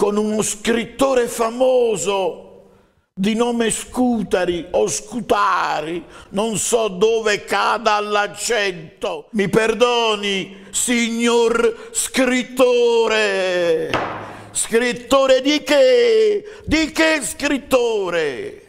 con uno scrittore famoso di nome Scutari o Scutari, non so dove cada l'accento. Mi perdoni, signor scrittore. Scrittore di che? Di che scrittore?